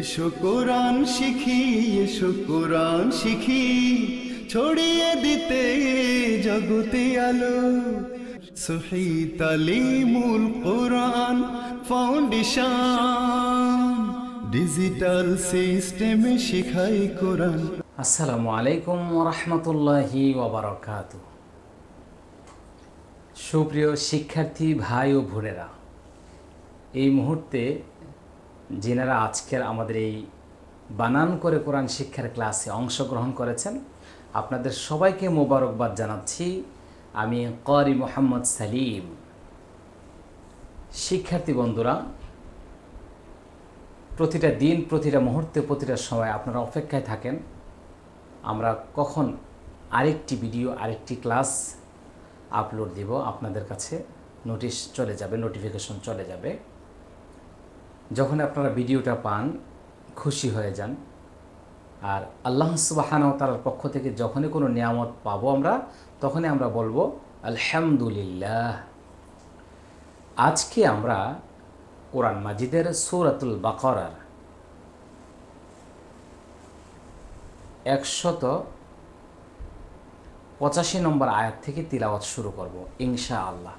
এসো কোরআন শিখি এসো কোরআন শিখি ছড়িয়ে দিতে জগতে আলো সহি তালিমুল কোরআন ফাউন্ডেশন ডিজিটাল সিস্টেমে শিখাই কোরআন আসসালামু আলাইকুম রহমতুল্লাহি ওবরাকাত সুপ্রিয় শিক্ষার্থী ভাই ও ভোরেরা এই মুহূর্তে যিনারা আজকের আমাদের এই বানান করে কোরআন শিক্ষার ক্লাসে অংশগ্রহণ করেছেন আপনাদের সবাইকে মোবারকবাদ জানাচ্ছি আমি করি মোহাম্মদ সালিম শিক্ষার্থী বন্ধুরা প্রতিটা দিন প্রতিটা মুহূর্তে প্রতিটা সময় আপনারা অপেক্ষায় থাকেন আমরা কখন আরেকটি ভিডিও আরেকটি ক্লাস আপলোড দিব আপনাদের কাছে নোটিশ চলে যাবে নোটিফিকেশন চলে যাবে যখন আপনারা ভিডিওটা পান খুশি হয়ে যান আর আল্লাহ সুবাহানতালার পক্ষ থেকে যখনই কোনো নিয়ামত পাবো আমরা তখনই আমরা বলবো আলহামদুলিল্লাহ আজকে আমরা কোরআন মাজিদের সৌরাতুল বাকরার একশত পঁচাশি নম্বর আয়াত থেকে তিলাওয়াত শুরু করব ইনশা আল্লাহ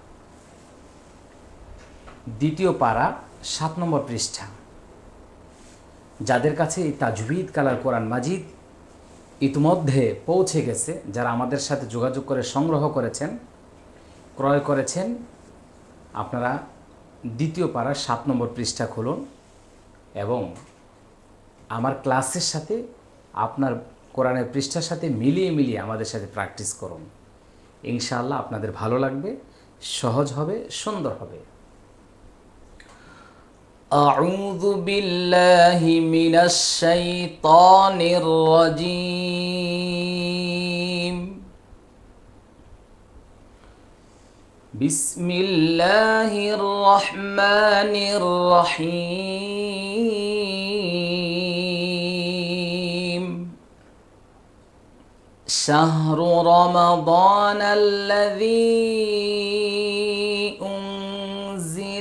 দ্বিতীয় পাড়া সাত নম্বর পৃষ্ঠা যাদের কাছে এই তাজবিদ কালার কোরআন মাজিদ ইতিমধ্যে পৌঁছে গেছে যারা আমাদের সাথে যোগাযোগ করে সংগ্রহ করেছেন ক্রয় করেছেন আপনারা দ্বিতীয় পাড়ার সাত নম্বর পৃষ্ঠা খুলুন এবং আমার ক্লাসের সাথে আপনার কোরআনের পৃষ্ঠার সাথে মিলিয়ে মিলিয়ে আমাদের সাথে প্র্যাকটিস করুন ইনশাআল্লাহ আপনাদের ভালো লাগবে সহজ হবে সুন্দর হবে أعوذ بالله من الشيطان الرجيم بسم الله الرحمن الرحيم شهر رمضان الذي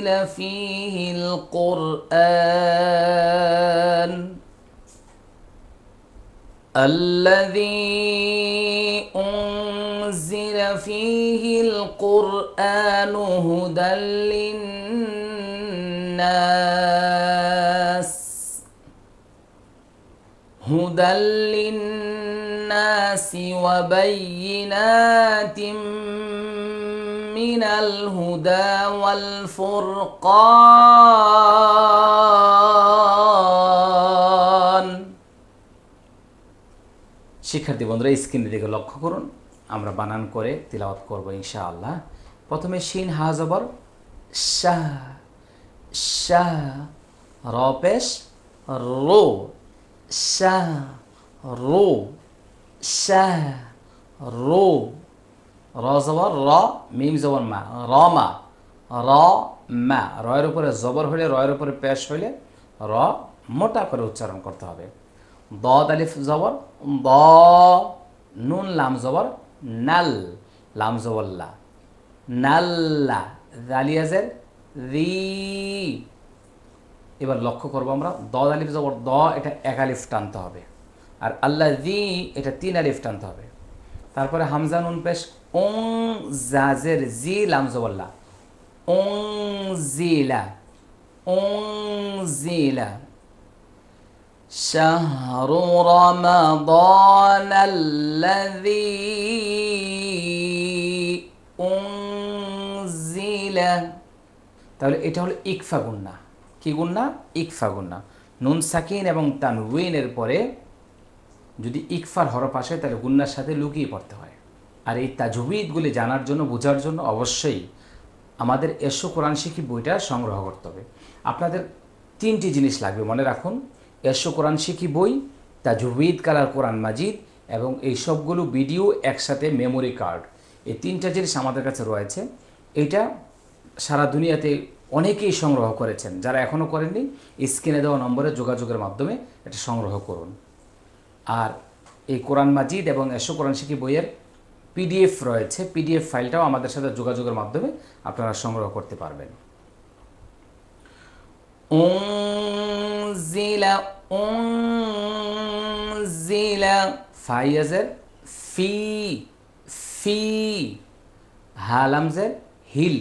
أنزل فيه القرآن الذي أنزل فيه القرآن هدى للناس هدى للناس وبينات من الهدى والفرقان শিক্ষার্থী বন্ধুরা স্ক্রিনের দিকে লক্ষ্য করুন আমরা বানান করে তিলাওয়াত করব ইনশাআল্লাহ প্রথমে শিন হাজবর শাহ শাহ র পেশ রো শাহ রো শাহ রো র জবর র মিম জবর মা র মা র মা রয়ের উপরে জবর হইলে রয়ের উপরে পেশ হইলে র মোটা করে উচ্চারণ করতে হবে দ আলিফ জবর দ নুন লাম জবর নাল লাম জবল্লা নাল্লা জালিয়াজের রি এবার লক্ষ্য করবো আমরা দ আলিফ জবর দ এটা এক আলিফ টানতে হবে আর আল্লাহ জি এটা তিন আলিফ টানতে হবে তারপরে হামজা নুন পেশ ওং জাজের জি লামজবল্লা ওং জিলা ওং জিলা شهر رمضان الذي أنزل তাহলে এটা হলো ইকফা গুন্না কি গুন্না ইকফা গুন্না নুন সাকিন এবং তানউইনের পরে যদি ইকফার হরফ আসে তাহলে গুন্নার সাথে লুকিয়ে পড়তে হয় আর এই তাজবিদগুলি জানার জন্য বোঝার জন্য অবশ্যই আমাদের এসো কোরআন শিখি বইটা সংগ্রহ করতে হবে আপনাদের তিনটি জিনিস লাগবে মনে রাখুন এসো কোরআন শিখি বই তাজবিদ কালার কোরআন মাজিদ এবং এই সবগুলো ভিডিও একসাথে মেমোরি কার্ড এই তিনটা জিনিস আমাদের কাছে রয়েছে এটা সারা দুনিয়াতে অনেকেই সংগ্রহ করেছেন যারা এখনও করেননি স্ক্রিনে দেওয়া নম্বরে যোগাযোগের মাধ্যমে এটা সংগ্রহ করুন আর এই কোরআন মাজিদ এবং এসো কোরআন শিখি বইয়ের পিডিএফ রয়েছে পিডিএফ ফাইলটাও আমাদের সাথে যোগাযোগের মাধ্যমে আপনারা সংগ্রহ করতে পারবেন ফি ফি হালামজের হিল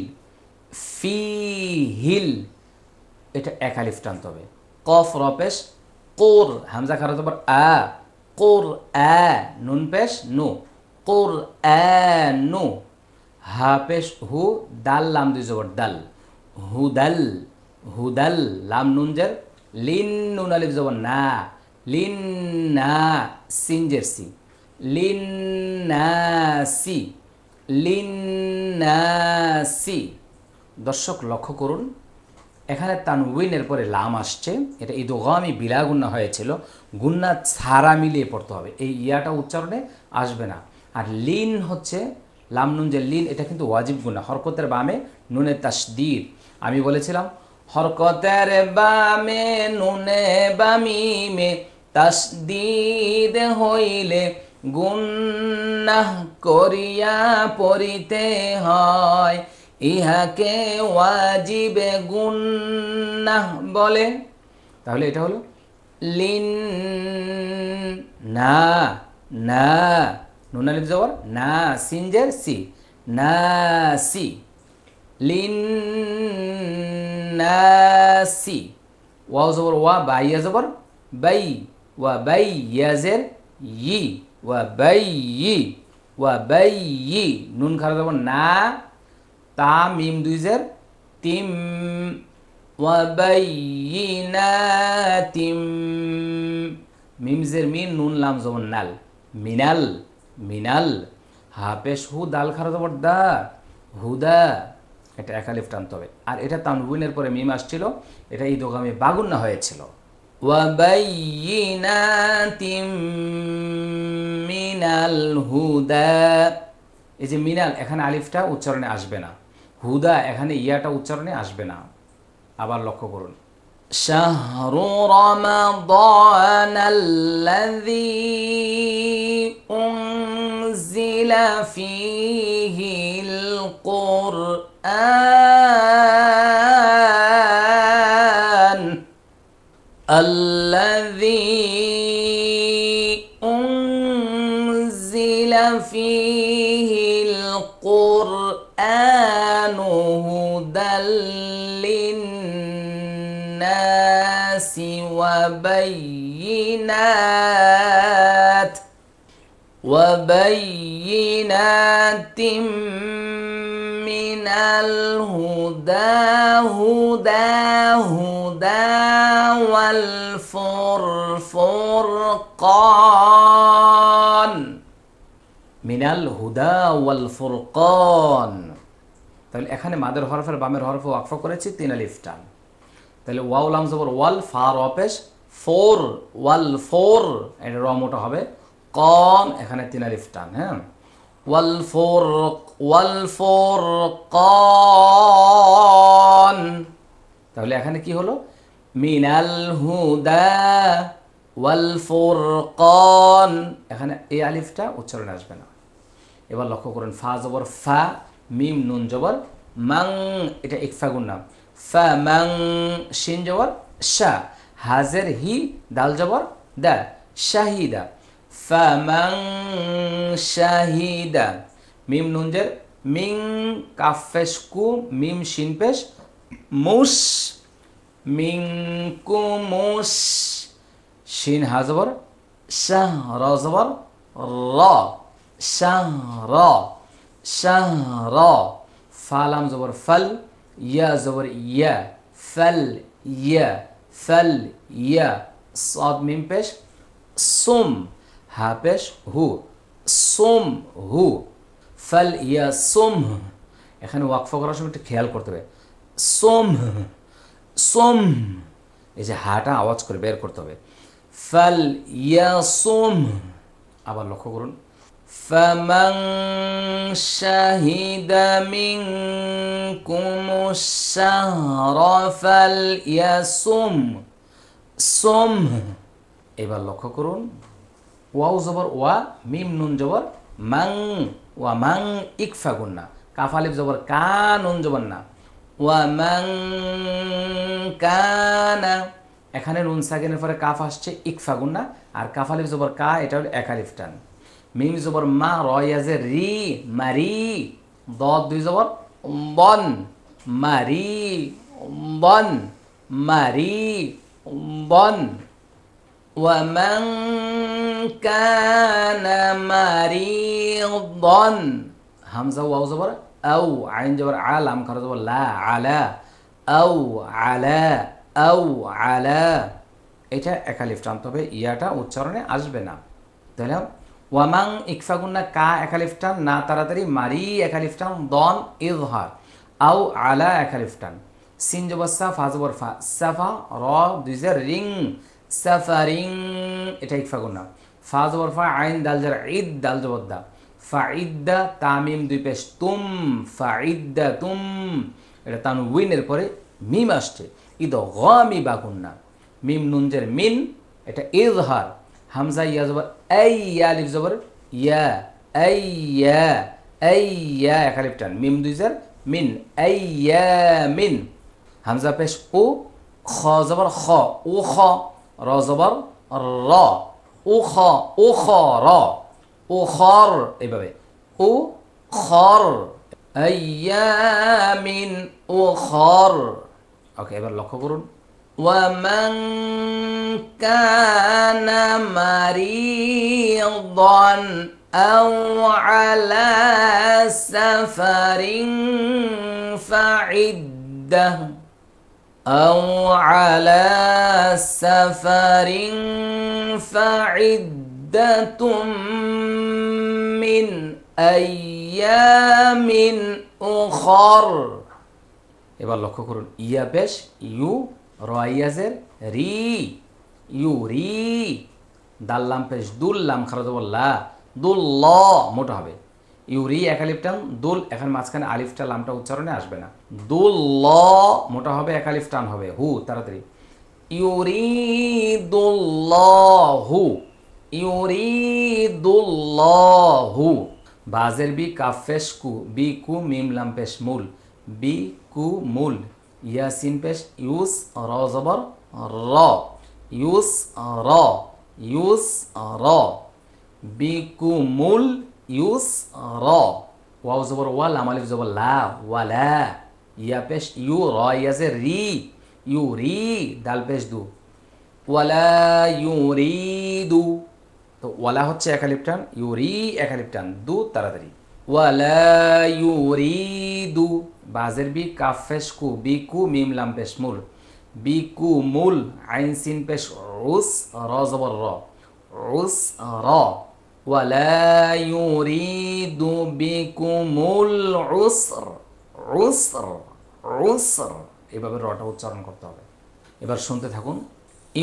ফি হিল এটা একালিফ টান হবে কফ রপেশ কোর হামজা খারাত আ কোর আ নুন পেশ নো কোরআনু হা পেশ হু দাল লাম দুই জবর দাল হুদাল হুদাল লাম নুন লিন নুন আলিফ জবর না লিন না সিন সি লিন না সি লিন না সি দর্শক লক্ষ্য করুন এখানে তানউইনের পরে লাম আসছে এটা ইদোগামি বিলা গুন্না হয়েছিল গুন্না ছাড়া মিলিয়ে পড়তে হবে এই ইয়াটা উচ্চারণে আসবে না আর লিন হচ্ছে লাম নুন যে লিন এটা কিন্তু ওয়াজিব গুণা হরকতের বামে নুনে তাসদির আমি বলেছিলাম হরকতের বামে নুনে বামিমে তাসদিদ হইলে গুন্নাহ করিয়া পড়িতে হয় ইহাকে ওয়াজিবে গুন্নাহ বলে তাহলে এটা হলো লিন না না নুন আলিফ জবর না সিনজের সি নাসি লিন্নাসি ওয়াও জবর ওয়া বা ইয়া জবর বাই ওয়া বাই ইয়াজের ই ওয়া বাই ই ওয়া বাই ই নুন খারা জবর না তা মিম দুই জের তিম ওয়া বাই তিম মিমজের মিন নুন লাম জবর নাল মিনাল মিনাল হাফেস হু দাল খারা দা হুদা এটা একালিফ টানতে হবে আর এটা তানবুইনের পরে মিম আসছিল এটা ঈদগামী বাগুন্না হয়েছিল মিনাল হুদা এই যে মিনাল এখানে আলিফটা উচ্চারণে আসবে না হুদা এখানে ইয়াটা উচ্চারণে আসবে না আবার লক্ষ্য করুন شهر رمضان الذي أنزل فيه القرآن وبينات وبينات من الهدى هدى هدى والفرقان من الهدى والفرقان তাহলে এখানে মাদার হরফের বামের হরফ ওয়াকফ করেছি তিন আলিফ টান তাহলে ওয়াও লাম জবর ওয়াল ফা রফেশ ফোর ওয়াল ফোর এটা র মোটা হবে কম এখানে তিন আলিফ টান হ্যাঁ ওয়াল ফোর ওয়াল ফোর কন তাহলে এখানে কি হলো মিনাল হুদা ওয়াল ফোর কন এখানে এই আলিফটা উচ্চারণে আসবে না এবার লক্ষ্য করুন ফা জবর ফা মিম নুন জবর মাং এটা ইকফাগুন নাম ফা মাং শিন জবর শা হাজের হি দাল জবর দা শাহিদা ফামাং শাহিদা মিম নুনজের মিং কাফেশ কু মিম শিনপেশ মুস মিং কু মুস শিন হাজবর শাহ র জবর র শাহ র শাহ র ফালাম জবর ফল ইয়া জবর ইয়া ফল ইয়া ثل ইয়া صاد মিম পেশ সোম ها পেশ হু সোম হু ফল ইয়া সোম এখানে ওয়াকফ করার সময় একটু খেয়াল করতে হবে সোম সোম এই যে হাটা আওয়াজ করে বের করতে হবে ফল ইয়া সোম আবার লক্ষ্য করুন فمن شهد منكم الشهر فليصم صم এবার লক্ষ্য করুন ওয়াও জবর ওয়া মিম নুন জবর মাং ওয়া মাং ইকফা গুন্না কাফালিব জবর কা নুন জবর না ওয়া মাং কানা এখানে নুন সাকিনের পরে কাফ আসছে ইকফা গুন্না আর কাফালিব জবর কা এটা হলো একালিফ টান মিম জবর মা রয় আছে রি মারি দ দুই জবর বন মারি বন মারি বন ومن মারি مريضا همزة واو زبر أو আইন جبر على أم كرة زبر لا على أو على أو على এটা একা লিফট আনতে হবে ইয়াটা উচ্চারণে আসবে না তাহলে ওয়ামাং ইকফাগুন্না কা একালিফটান না তাড়াতাড়ি মারি একালিফটান দন ইজহার আউ আলা একালিফটান সিনজবসা ফাজবর ফা সাফা র দুইজা রিং সাফারিং এটা ইকফাগুন্না ফাজবর ফা আইন দালজার ঈদ দাল জবদ্দা ফাঈদ্দা তামিম দুই পেশ তুম ফাঈদ্দা তুম এটা উইনের পরে মিম আসছে ঈদ গামি বাগুন্না মিম নুনজের মিন এটা ইজহার হামজা ইয়াজবার এই ইয়া আলিফ জবর ইয়া এই ইয়া এই দুই জার মিন এই ইয়া মিন হামজা পেশ ও খ জবর খ ও খ র জবর র ও খ ও খ র ও খর এইভাবে ও খর আইয়ামিন ও খর ওকে এবার লক্ষ্য করুন ومن كان مريضا أو على سفر فعدة أو على سفر فعدة من أيام أخر এবার লক্ষ্য করুন ইয়া বেশ ইউ রয়াজের রি ইউ রি দাল্লাম পেশ দুল্লাম দুল ল মোটা হবে ইউরি একালিফটান দুল এখন মাঝখানে আলিফটা লামটা উচ্চারণে আসবে না ল মোটা হবে একালিফটান হবে হু তাড়াতাড়ি ইউরি ল হু ইউরি ল হু বাজের বি কাফেশ কু বি কু মিম লাম পেশ মূল বি কু মূল ইয়াসিন পেশ ইউস র জবর র ইউস র ইউস র বিকুমুল ইউস র ওয়াও জবর ওয়াল আমালিফ জবর লা ওয়া লা ইয়া পেশ ইউ র ইয়াজে রি ইউ রি ডাল পেশ দু ওয়ালা দু তো ওয়ালা হচ্ছে একালিপটান ইউরি একালিপটান দু তাড়াতাড়ি ওয়ালা দু বাজের বি কাফেশ কু বি কু মিম লাম পেশ মূল বি কু মূল আইন সিন পেশ রুস র জবর র রুস র ولا يريد بكم উসর উসর উসর এভাবে রটা উচ্চারণ করতে হবে এবার শুনতে থাকুন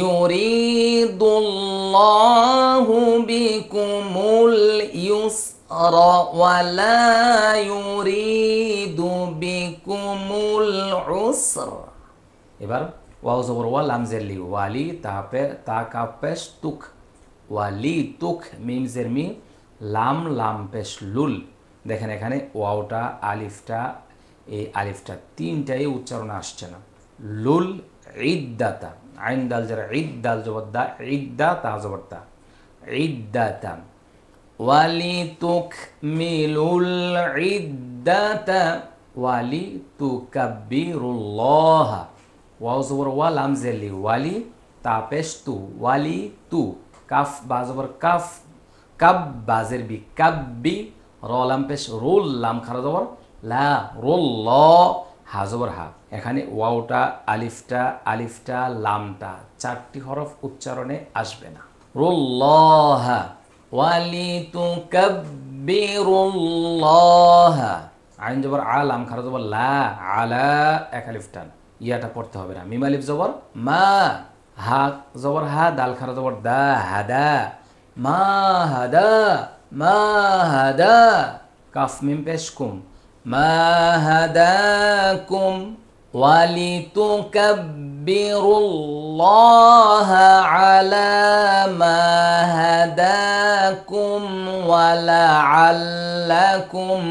يريد الله بكم اليسر ولا يريد بكم العسر এবার ওয়াও জবর ওয়া লামজের লি ওয়ালি তাপে তাকা পেশ তুক ওয়ালি তুক মিম জের মি লাম লাম পেশ লুল দেখেন এখানে ওয়াওটা আলিফটা এই আলিফটা তিনটাই উচ্চারণ আসছে না লুল ঈদদাতা আইন দাল যারা ঈদ দাল জবদ্দা ঈদদা তাহা জবর্তা ঈদদাতা ওয়ালি তুক মিলুল ঈদদাতা ওয়ালি তু কাব্বিরুল্লাহ ওয়াও জবর ওয়া লামজেলি ওয়ালি তা পেশতু ওয়ালি তু কাফ বা জবর কাফ কাব বাজের বি কাব্বি র লাম পেশ রুল লাম খারা জবর লা রুল্লাহ হাজবর হা এখানে ওয়াওটা আলিফটা আলিফটা লামটা চারটি হরফ উচ্চারণে আসবে না রুল্লাহা ওয়ালি তু কব্বিরুল্লাহা আইন জবর আলাম খারা জবর লা আলা এক আলিফ ইয়াটা পড়তে হবে না মিম আলিফ জবর মা হা জবর হা দাল খারা জবর দা হাদা মা হাদা মা হাদা কাফ মিম পেশ কুম ما هداكم ولتكبروا الله على ما هداكم ولعلكم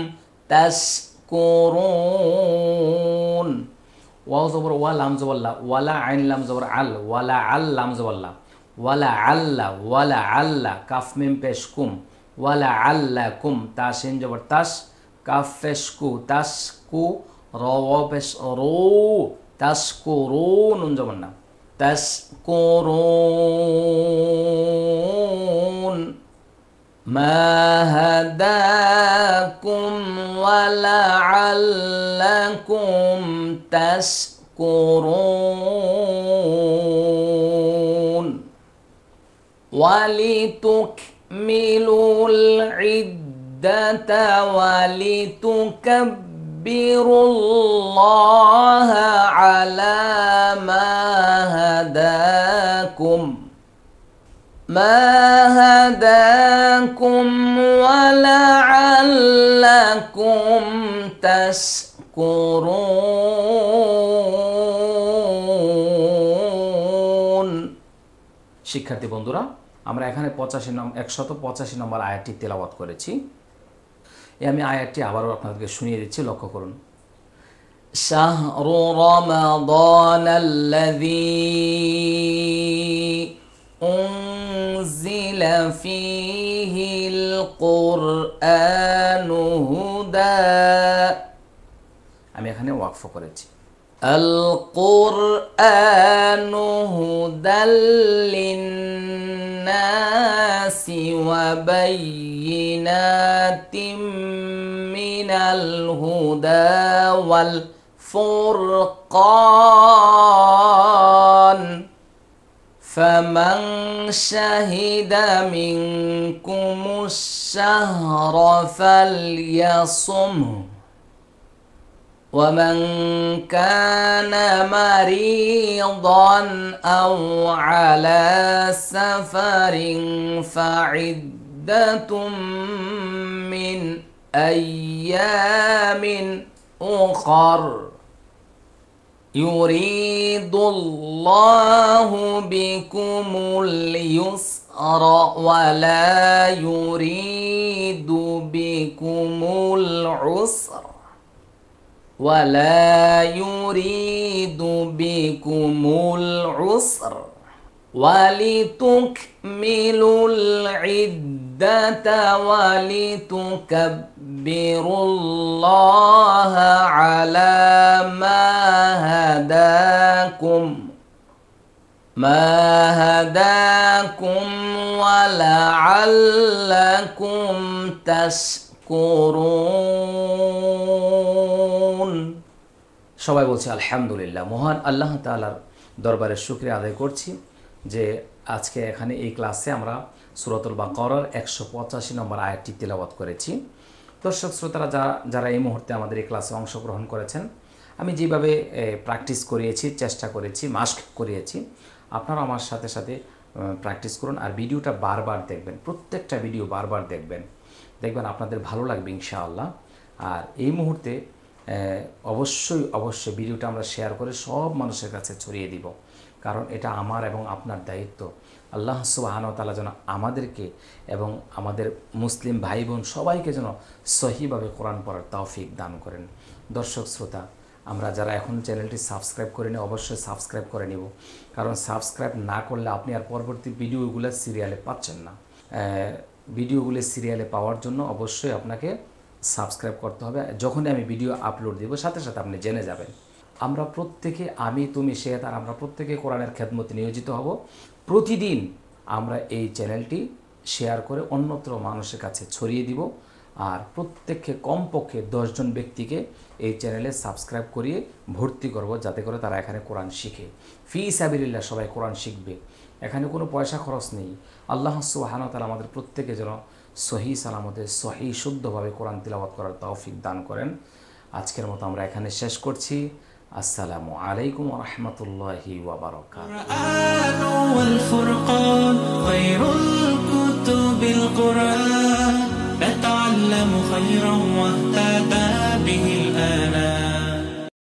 تشكرون واو زبر ولا لام زبر لا ولا عين لام زبر عل ولا عل لام زبر لا ولا عل ولا عل كاف ميم بيشكم ولا علكم تاسين زبر تاس كافسكو تسكو روبس رو تسكرون جمعنا تسكرون ما هداكم ولعلكم تسكرون ولتكملوا العدة العدة ولتكبروا الله على ما هداكم ما هداكم ولعلكم تشكرون শিক্ষার্থী বন্ধুরা আমরা এখানে পঁচাশি নম্বর একশত পঁচাশি নম্বর আয়াতটি তেলাওয়াত করেছি এ আমি আয়াতটি আবারও আপনাদেরকে শুনিয়ে দিচ্ছি লক্ষ্য করুন شهر رمضان الذي أنزل فيه القرآن هدى আমি এখানে ওয়াকফ করেছি القرآن هدى للناس الناس وبينات من الهدى والفرقان فمن شهد منكم الشهر فليصمه ومن كان مريضا أو على سفر فعدة من أيام أخر يريد الله بكم اليسر ولا يريد بكم العسر ولا يريد بكم العسر ولتكملوا العدة ولتكبروا الله على ما هداكم ما هداكم ولعلكم تسألون করুন সবাই বলছে আলহামদুলিল্লাহ মহান আল্লাহ তালার দরবারের সুক্রিয়া আদায় করছি যে আজকে এখানে এই ক্লাসে আমরা সুরতুল করার একশো পঁচাশি নম্বর আয়াতটি তেলাওয়াত করেছি দর্শক শ্রোতারা যারা যারা এই মুহূর্তে আমাদের এই ক্লাসে অংশগ্রহণ করেছেন আমি যেভাবে প্র্যাকটিস করিয়েছি চেষ্টা করেছি মাস্ক করিয়েছি আপনারা আমার সাথে সাথে প্র্যাকটিস করুন আর ভিডিওটা বারবার দেখবেন প্রত্যেকটা ভিডিও বারবার দেখবেন দেখবেন আপনাদের ভালো লাগবে ইনশাআল্লাহ আর এই মুহূর্তে অবশ্যই অবশ্যই ভিডিওটা আমরা শেয়ার করে সব মানুষের কাছে ছড়িয়ে দিব কারণ এটা আমার এবং আপনার দায়িত্ব আল্লাহ সুবাহানতালা যেন আমাদেরকে এবং আমাদের মুসলিম ভাই বোন সবাইকে যেন সহিভাবে কোরআন পড়ার তৌফিক দান করেন দর্শক শ্রোতা আমরা যারা এখন চ্যানেলটি সাবস্ক্রাইব করে নিই অবশ্যই সাবস্ক্রাইব করে নিব কারণ সাবস্ক্রাইব না করলে আপনি আর পরবর্তী ভিডিওগুলো সিরিয়ালে পাচ্ছেন না ভিডিওগুলো সিরিয়ালে পাওয়ার জন্য অবশ্যই আপনাকে সাবস্ক্রাইব করতে হবে যখনই আমি ভিডিও আপলোড দেব সাথে সাথে আপনি জেনে যাবেন আমরা প্রত্যেকে আমি তুমি সে তার আমরা প্রত্যেকে কোরআনের খেদমতে নিয়োজিত হব প্রতিদিন আমরা এই চ্যানেলটি শেয়ার করে অন্যত্র মানুষের কাছে ছড়িয়ে দিব আর প্রত্যেককে কমপক্ষে দশজন ব্যক্তিকে এই চ্যানেলে সাবস্ক্রাইব করিয়ে ভর্তি করব যাতে করে তারা এখানে কোরআন শিখে ফি সাবিল্লা সবাই কোরআন শিখবে এখানে কোনো পয়সা খরচ নেই আল্লাহ সুবাহানা তালা আমাদের প্রত্যেকে যেন সহি সালামতে সহি শুদ্ধভাবে কোরআন তিলাবাত করার তৌফিক দান করেন আজকের মতো আমরা এখানে শেষ করছি আসসালামু আলাইকুম রহমতুল্লাহি বাবার